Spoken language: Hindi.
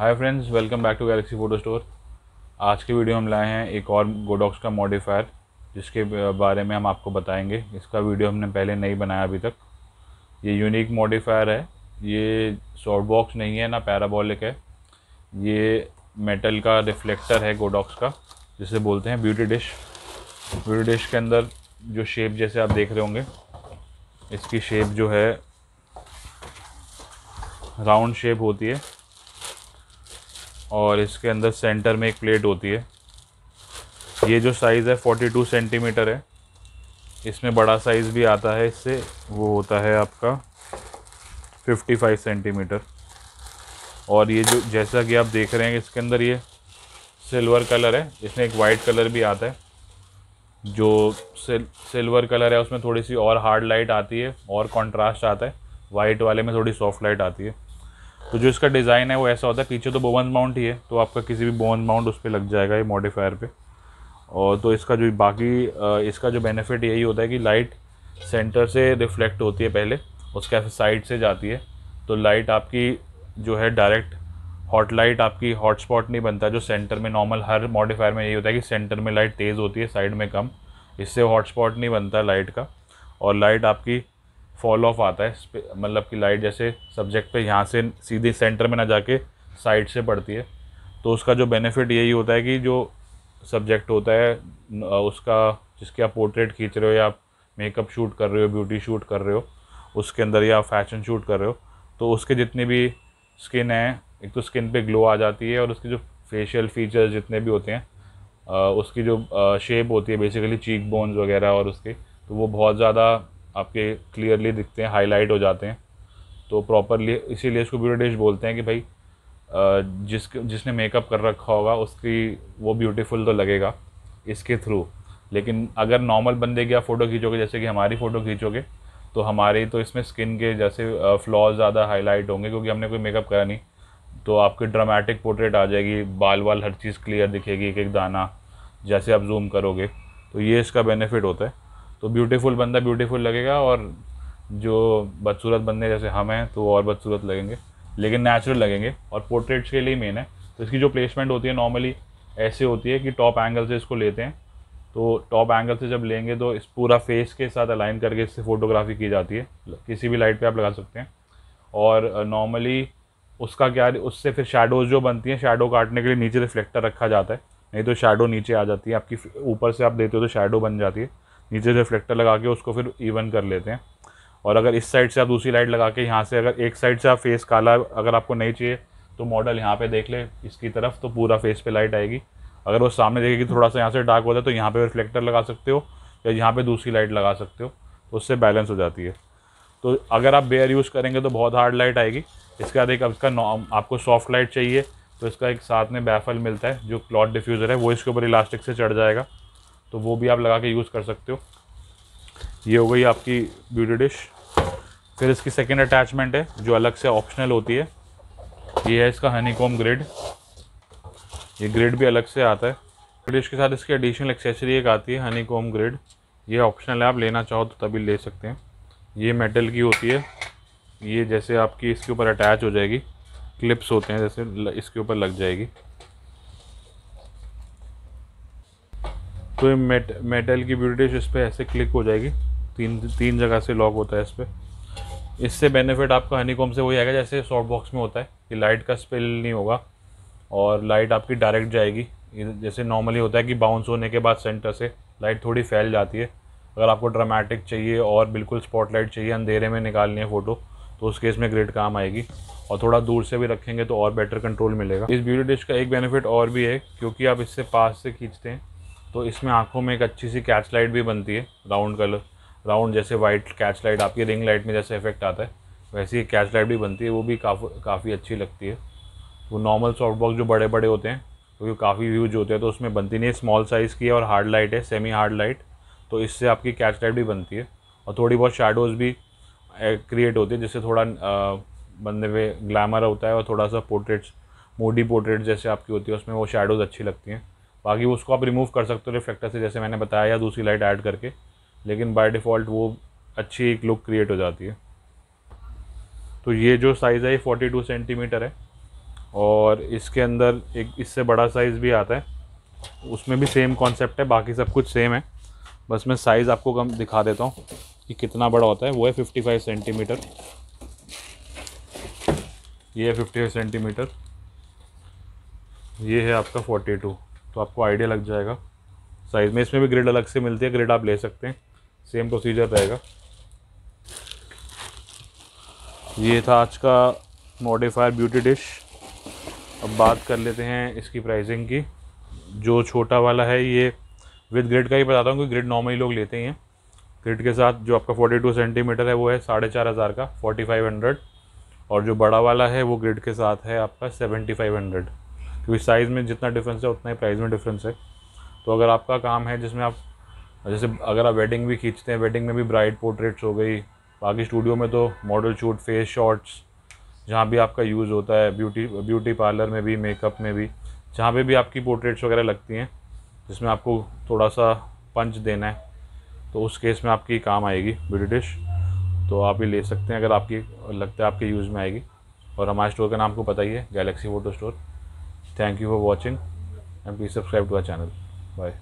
Hi friends welcome back to galaxy photo store आज के वीडियो हम लाए हैं एक और गोडॉक्स का मॉडिफायर जिसके बारे में हम आपको बताएंगे इसका वीडियो हमने पहले नहीं बनाया अभी तक ये यूनिक मॉडिफायर है ये शॉर्ट बॉक्स नहीं है ना पैराबॉलिक है ये मेटल का रिफ्लेक्टर है गोडॉक्स का जिसे बोलते हैं ब्यूटी डिश ब्यूटी डिश के अंदर जो शेप जैसे आप देख रहे होंगे इसकी शेप जो है राउंड शेप होती है और इसके अंदर सेंटर में एक प्लेट होती है ये जो साइज़ है 42 सेंटीमीटर है इसमें बड़ा साइज़ भी आता है इससे वो होता है आपका 55 सेंटीमीटर और ये जो जैसा कि आप देख रहे हैं इसके अंदर ये सिल्वर कलर है इसमें एक वाइट कलर भी आता है जो सिल, सिल्वर कलर है उसमें थोड़ी सी और हार्ड लाइट आती है और कॉन्ट्रास्ट आता है वाइट वाले में थोड़ी सॉफ्ट लाइट आती है तो जो इसका डिज़ाइन है वो ऐसा होता है पीछे तो बोवन माउंट ही है तो आपका किसी भी बोवन माउंट उस पर लग जाएगा ये मॉडिफायर पे और तो इसका जो बाकी इसका जो बेनिफिट यही होता है कि लाइट सेंटर से रिफ्लेक्ट होती है पहले उसके साइड से जाती है तो लाइट आपकी जो है डायरेक्ट हॉट लाइट आपकी हॉट स्पॉट नहीं बनता जो सेंटर में नॉर्मल हर मॉडिफायर में यही होता है कि सेंटर में लाइट तेज़ होती है साइड में कम इससे हॉट स्पॉट नहीं बनता लाइट का और लाइट आपकी फॉल ऑफ आता है मतलब कि लाइट जैसे सब्जेक्ट पे यहाँ से सीधे सेंटर में ना जाके साइड से पड़ती है तो उसका जो बेनिफिट यही होता है कि जो सब्जेक्ट होता है उसका जिसके आप पोर्ट्रेट खींच रहे हो या आप मेकअप शूट कर रहे हो ब्यूटी शूट कर रहे हो उसके अंदर या फैशन शूट कर रहे हो तो उसके जितनी भी स्किन है एक तो स्किन पे ग्लो आ जाती है और उसके जो फेशियल फीचर्स जितने भी होते हैं उसकी जो शेप होती है बेसिकली चीक बोन्स वगैरह और उसके तो वो बहुत ज़्यादा आपके क्लियरली दिखते हैं हाईलाइट हो जाते हैं तो प्रॉपरली इसीलिए इसको ब्यूटी डिश बोलते हैं कि भाई जिस जिसने मेकअप कर रखा होगा उसकी वो ब्यूटीफुल तो लगेगा इसके थ्रू लेकिन अगर नॉर्मल बंदे की आप फ़ोटो खींचोगे जैसे कि हमारी फ़ोटो खींचोगे तो हमारे तो इसमें स्किन के जैसे फ्लॉज ज़्यादा हाईलाइट होंगे क्योंकि हमने कोई मेकअप करा नहीं तो आपकी ड्रामेटिक पोर्ट्रेट आ जाएगी बाल वाल हर चीज़ क्लियर दिखेगी एक एक दाना जैसे आप जूम करोगे तो ये इसका बेनिफिट होता है तो ब्यूटीफुल बंदा ब्यूटीफुल लगेगा और जो बदसूरत बंदे जैसे हम हैं तो और बदसूरत लगेंगे लेकिन नेचुरल लगेंगे और पोर्ट्रेट्स के लिए मेन है तो इसकी जो प्लेसमेंट होती है नॉर्मली ऐसे होती है कि टॉप एंगल से इसको लेते हैं तो टॉप एंगल से जब लेंगे तो इस पूरा फेस के साथ अलाइन करके इससे फोटोग्राफी की जाती है किसी भी लाइट पे आप लगा सकते हैं और नॉर्मली uh, उसका क्या उससे फिर शेडोज जो बनती हैं शेडो काटने के लिए नीचे रिफ्लेक्टर रखा जाता है नहीं तो शेडो नीचे आ जाती है आपकी ऊपर से आप देते हो तो शेडो बन जाती है नीचे रिफ्लेक्टर लगा के उसको फिर इवन कर लेते हैं और अगर इस साइड से आप दूसरी लाइट लगा के यहाँ से अगर एक साइड से आप फेस काला अगर आपको नहीं चाहिए तो मॉडल यहाँ पे देख ले इसकी तरफ तो पूरा फेस पे लाइट आएगी अगर वो सामने देखेगी थोड़ा सा यहाँ से डार्क होता है तो यहाँ पे रिफ्लेक्टर लगा सकते हो या यहाँ पे दूसरी लाइट लगा सकते हो तो उससे बैलेंस हो जाती है तो अगर आप बेयर यूज़ करेंगे तो बहुत हार्ड लाइट आएगी इसके बाद एक इसका आपको सॉफ्ट लाइट चाहिए तो इसका एक साथ में बैफल मिलता है जो क्लॉथ डिफ्यूज़र है वो इसके ऊपर इलास्टिक से चढ़ जाएगा तो वो भी आप लगा के यूज़ कर सकते हो ये हो गई आपकी ब्यूटी डिश फिर इसकी सेकेंड अटैचमेंट है जो अलग से ऑप्शनल होती है ये है इसका हनीकॉम ग्रेड ये ग्रेड भी अलग से आता है डिश के साथ इसकी एडिशनल एक्सेसरी एक आती है हनीकॉम ग्रेड ये ऑप्शनल है आप लेना चाहो तो तभी ले सकते हैं ये मेटल की होती है ये जैसे आपकी इसके ऊपर अटैच हो जाएगी क्लिप्स होते हैं जैसे इसके ऊपर लग जाएगी तो ये मेट, मेटल की डिश इस पर ऐसे क्लिक हो जाएगी तीन तीन जगह से लॉक होता है इस पर इससे बेनिफिट आपका हनीकॉम से वही आएगा जैसे सॉफ्ट बॉक्स में होता है कि लाइट का स्पिल नहीं होगा और लाइट आपकी डायरेक्ट जाएगी जैसे नॉर्मली होता है कि बाउंस होने के बाद सेंटर से लाइट थोड़ी फैल जाती है अगर आपको ड्रामेटिक चाहिए और बिल्कुल स्पॉटलाइट चाहिए अंधेरे में निकालनी है फ़ोटो तो उस केस में ग्रेट काम आएगी और थोड़ा दूर से भी रखेंगे तो और बेटर कंट्रोल मिलेगा इस ब्यूटी डिश का एक बेनिफिट और भी है क्योंकि आप इससे पास से खींचते हैं तो इसमें आँखों में एक अच्छी सी कैच लाइट भी बनती है राउंड कलर राउंड जैसे वाइट कैच लाइट आपकी रिंग लाइट में जैसे इफेक्ट आता है वैसी ही कैच लाइट भी बनती है वो भी काफ़ी काफ़ी अच्छी लगती है वो नॉर्मल सॉफ्ट बॉक्स जो बड़े बड़े होते हैं क्योंकि काफ़ी व्यूज होते हैं तो उसमें बनती नहीं है स्मॉल साइज़ की है और हार्ड लाइट है सेमी हार्ड लाइट तो इससे आपकी कैच लाइट भी बनती है और थोड़ी बहुत शेडोज़ भी क्रिएट होती है जिससे थोड़ा बंदे में ग्लैमर होता है और थोड़ा सा पोर्ट्रेट्स मूडी पोर्ट्रेट जैसे आपकी होती है उसमें वो शेडोज़ अच्छी लगती हैं बाकी उसको आप रिमूव कर सकते हो रिफ्लेक्टर से जैसे मैंने बताया या दूसरी लाइट ऐड करके लेकिन बाय डिफ़ॉल्ट वो अच्छी एक लुक क्रिएट हो जाती है तो ये जो साइज़ है ये टू सेंटीमीटर है और इसके अंदर एक इससे बड़ा साइज़ भी आता है उसमें भी सेम कॉन्सेप्ट है बाकी सब कुछ सेम है बस मैं साइज़ आपको कम दिखा देता हूँ कि कितना बड़ा होता है वो है 55 सेंटीमीटर ये है 55 सेंटीमीटर ये है आपका 42 तो आपको आइडिया लग जाएगा साइज़ में इसमें भी ग्रेड अलग से मिलती है ग्रेड आप ले सकते हैं सेम प्रोसीजर रहेगा ये था आज का मॉडिफायर ब्यूटी डिश अब बात कर लेते हैं इसकी प्राइसिंग की जो छोटा वाला है ये विद ग्रेड का ही बताता हूँ क्योंकि ग्रेड नॉर्मली लोग लेते हैं ग्रेड के साथ जो आपका 42 सेंटीमीटर है वो है साढ़े चार हज़ार का 4500 और जो बड़ा वाला है वो ग्रेड के साथ है आपका 7500 क्योंकि साइज़ में जितना डिफरेंस है उतना ही प्राइस में डिफरेंस है तो अगर आपका काम है जिसमें आप जैसे अगर आप वेडिंग भी खींचते हैं वेडिंग में भी ब्राइड पोर्ट्रेट्स हो गई बाकी स्टूडियो में तो मॉडल शूट फेस शॉट्स जहाँ भी आपका यूज़ होता है ब्यूटी ब्यूटी पार्लर में भी मेकअप में भी जहाँ पे भी आपकी पोर्ट्रेट्स वगैरह लगती हैं जिसमें आपको थोड़ा सा पंच देना है तो उस केस में आपकी काम आएगी ब्यूटी डिश तो आप ये ले सकते हैं अगर आपकी लगता है आपके यूज़ में आएगी और हमारे स्टोर का नाम को पता ही है galaxy photo store Thank you for watching and please subscribe to our channel. Bye.